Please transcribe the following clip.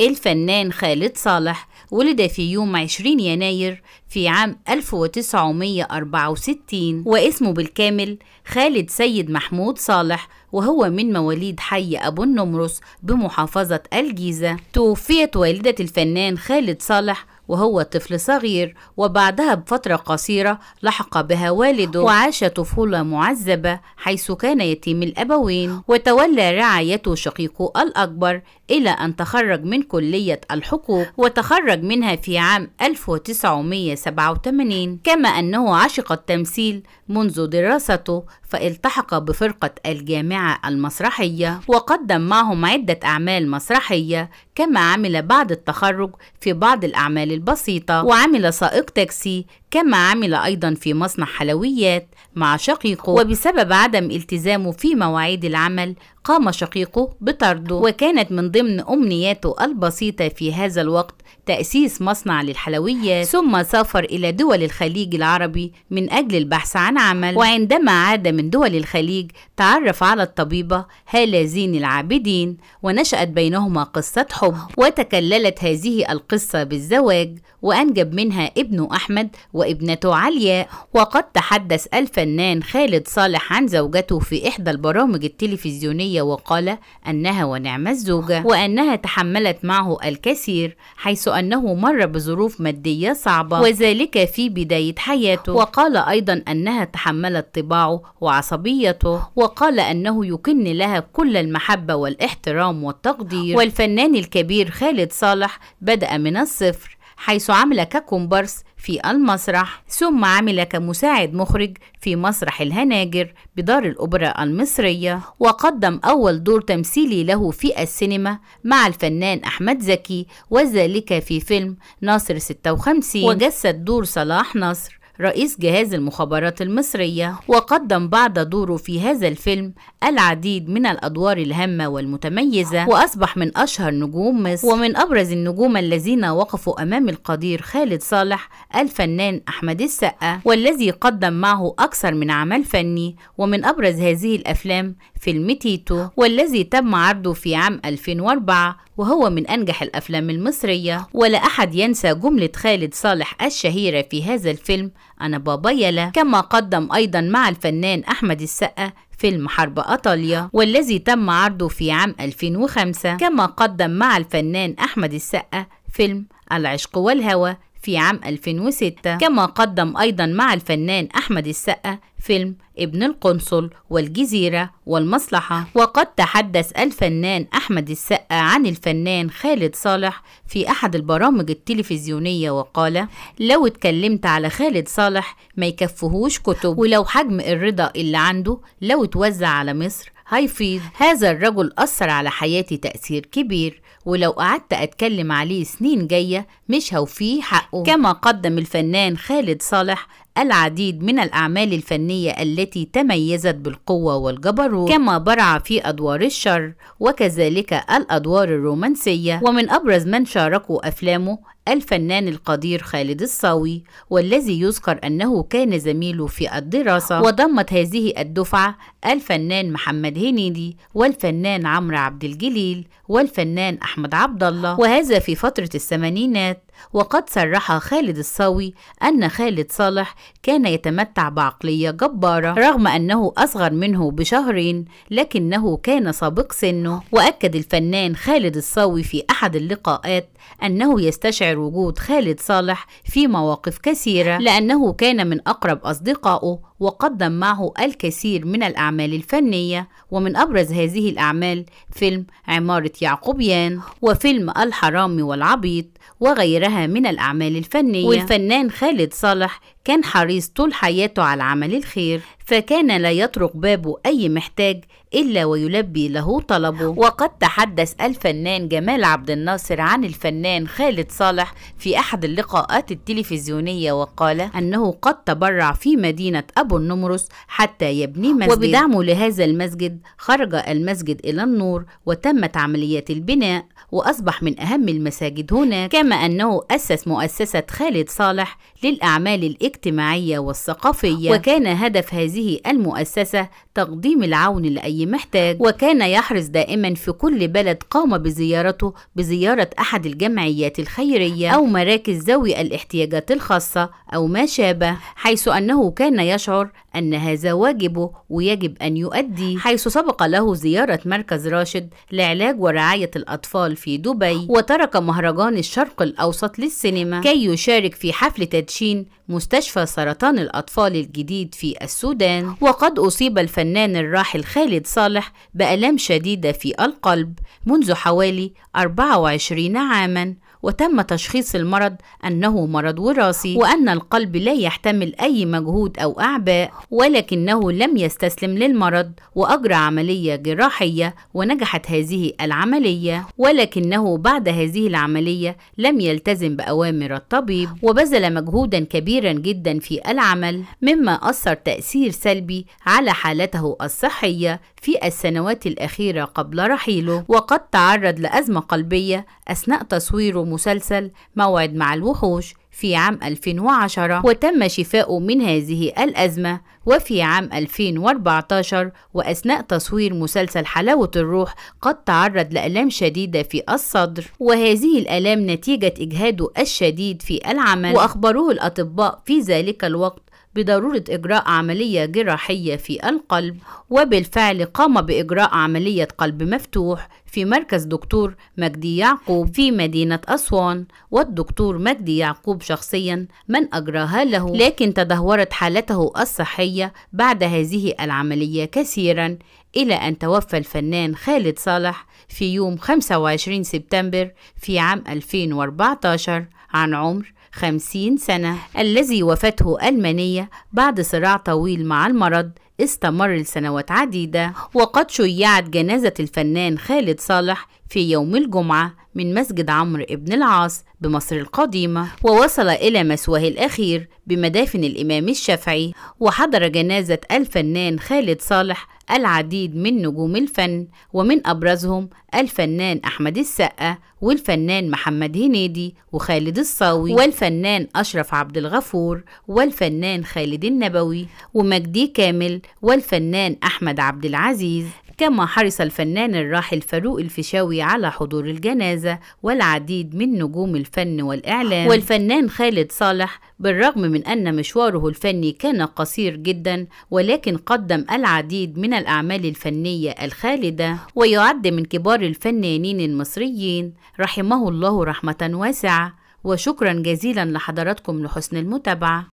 الفنان خالد صالح ولد في يوم 20 يناير في عام 1964 واسمه بالكامل خالد سيد محمود صالح وهو من مواليد حي أبو النمرس بمحافظة الجيزة توفيت والدة الفنان خالد صالح وهو طفل صغير وبعدها بفترة قصيرة لحق بها والده وعاش طفولة معذبة حيث كان يتيم الأبوين وتولى رعايته شقيقه الأكبر إلى أن تخرج من كلية الحقوق وتخرج منها في عام 1987 كما أنه عشق التمثيل منذ دراسته فالتحق بفرقة الجامعة المسرحية وقدم معهم عدة أعمال مسرحية كما عمل بعد التخرج في بعض الأعمال البسيطة وعمل سائق تاكسي كما عمل أيضا في مصنع حلويات مع شقيقه وبسبب عدم التزامه في مواعيد العمل قام شقيقه بطرده وكانت من ضمن أمنياته البسيطة في هذا الوقت تأسيس مصنع للحلويات ثم سافر إلى دول الخليج العربي من أجل البحث عن عمل وعندما عاد من دول الخليج تعرف على الطبيبة هالة زين العابدين ونشأت بينهما قصة حب وتكللت هذه القصة بالزواج وأنجب منها ابنه أحمد و وابنته علياء وقد تحدث الفنان خالد صالح عن زوجته في إحدى البرامج التلفزيونية وقال أنها ونعم الزوجة وأنها تحملت معه الكثير حيث أنه مر بظروف مادية صعبة وذلك في بداية حياته وقال أيضا أنها تحملت طباعه وعصبيته وقال أنه يكن لها كل المحبة والاحترام والتقدير والفنان الكبير خالد صالح بدأ من الصفر حيث عمل ككومبارس في المسرح ثم عمل كمساعد مخرج في مسرح الهناجر بدار الأوبرا المصرية وقدم أول دور تمثيلي له في السينما مع الفنان أحمد زكي وذلك في فيلم ناصر 56 وجسد دور صلاح نصر رئيس جهاز المخابرات المصرية وقدم بعد دوره في هذا الفيلم العديد من الأدوار الهامة والمتميزة وأصبح من أشهر نجوم مصر ومن أبرز النجوم الذين وقفوا أمام القدير خالد صالح الفنان أحمد السقا والذي قدم معه أكثر من عمل فني ومن أبرز هذه الأفلام فيلم تيتو والذي تم عرضه في عام 2004 وهو من أنجح الأفلام المصرية ولا أحد ينسى جملة خالد صالح الشهيرة في هذا الفيلم أنا بابا يلا كما قدم أيضا مع الفنان أحمد السقا فيلم حرب أيطاليا والذي تم عرضه في عام 2005 كما قدم مع الفنان أحمد السقا فيلم العشق والهوى في عام 2006 كما قدم أيضا مع الفنان أحمد السقا فيلم ابن القنصل والجزيرة والمصلحة وقد تحدث الفنان أحمد السقا عن الفنان خالد صالح في أحد البرامج التلفزيونية وقال لو اتكلمت على خالد صالح ما يكفهوش كتب ولو حجم الرضا اللي عنده لو اتوزع على مصر هيفيض هذا الرجل أثر على حياتي تأثير كبير ولو قعدت أتكلم عليه سنين جاية مش هوفيه حقه كما قدم الفنان خالد صالح العديد من الأعمال الفنية التي تميزت بالقوة والجبروت كما برع في أدوار الشر وكذلك الأدوار الرومانسية ومن أبرز من شاركوا أفلامه الفنان القدير خالد الصاوي والذي يذكر أنه كان زميله في الدراسة وضمت هذه الدفعة الفنان محمد هنيدي والفنان عمرو عبد الجليل والفنان أحمد عبد الله وهذا في فترة الثمانينات وقد صرح خالد الصاوي أن خالد صالح كان يتمتع بعقلية جبارة رغم أنه أصغر منه بشهرين لكنه كان سابق سنه وأكد الفنان خالد الصاوي في أحد اللقاءات أنه يستشعر وجود خالد صالح في مواقف كثيرة لأنه كان من أقرب أصدقائه وقدم معه الكثير من الأعمال الفنية ومن أبرز هذه الأعمال فيلم عمارة يعقوبيان وفيلم الحرامي والعبيط وغيرها من الأعمال الفنية والفنان خالد صالح كان حريص طول حياته على عمل الخير فكان لا يطرق بابه أي محتاج إلا ويلبي له طلبه وقد تحدث الفنان جمال عبد الناصر عن الفنان خالد صالح في أحد اللقاءات التلفزيونية وقال أنه قد تبرع في مدينة أبو النمرس حتى يبني مسجد وبدعمه لهذا المسجد خرج المسجد إلى النور وتمت عمليات البناء وأصبح من أهم المساجد هناك كما أنه أسس مؤسسة خالد صالح للأعمال الاجتماعية والثقافية وكان هدف هذه هذه المؤسسة تقديم العون لأي محتاج وكان يحرص دائما في كل بلد قام بزيارته بزيارة أحد الجمعيات الخيرية أو مراكز ذوي الاحتياجات الخاصة أو ما شابه حيث أنه كان يشعر أن هذا واجبه ويجب أن يؤدي حيث سبق له زيارة مركز راشد لعلاج ورعاية الأطفال في دبي وترك مهرجان الشرق الأوسط للسينما كي يشارك في حفل تدشين مستشفى سرطان الأطفال الجديد في السودان الميدان وقد أصيب الفنان الراحل خالد صالح بألام شديدة في القلب منذ حوالي 24 عاماً وتم تشخيص المرض أنه مرض وراثي وأن القلب لا يحتمل أي مجهود أو أعباء ولكنه لم يستسلم للمرض وأجرى عملية جراحية ونجحت هذه العملية ولكنه بعد هذه العملية لم يلتزم بأوامر الطبيب وبذل مجهودا كبيرا جدا في العمل مما أثر تأثير سلبي على حالته الصحية في السنوات الأخيرة قبل رحيله وقد تعرض لأزمة قلبية أثناء تصويره مسلسل موعد مع الوحوش في عام 2010 وتم شفاؤه من هذه الأزمة وفي عام 2014 وأثناء تصوير مسلسل حلاوة الروح قد تعرض لألام شديدة في الصدر وهذه الألام نتيجة إجهاده الشديد في العمل وأخبروه الأطباء في ذلك الوقت بضرورة إجراء عملية جراحية في القلب وبالفعل قام بإجراء عملية قلب مفتوح في مركز دكتور مجدي يعقوب في مدينة أسوان والدكتور مجدي يعقوب شخصيا من أجراها له لكن تدهورت حالته الصحية بعد هذه العملية كثيرا إلى أن توفى الفنان خالد صالح في يوم 25 سبتمبر في عام 2014 عن عمر 50 سنة الذي وفاته ألمانية بعد صراع طويل مع المرض استمر لسنوات عديدة وقد شيعت جنازة الفنان خالد صالح في يوم الجمعة من مسجد عمرو ابن العاص بمصر القديمة ووصل إلى مثواه الأخير بمدافن الإمام الشافعي وحضر جنازة الفنان خالد صالح العديد من نجوم الفن ومن أبرزهم الفنان أحمد السقا والفنان محمد هنيدي وخالد الصاوي والفنان أشرف عبد الغفور والفنان خالد النبوي ومجدي كامل والفنان أحمد عبد العزيز كما حرص الفنان الراحل فاروق الفيشاوي على حضور الجنازة والعديد من نجوم الفن والإعلام والفنان خالد صالح بالرغم من أن مشواره الفني كان قصير جدا ولكن قدم العديد من الأعمال الفنية الخالدة ويعد من كبار الفنانين المصريين رحمه الله رحمة واسعة وشكرا جزيلا لحضراتكم لحسن المتابعة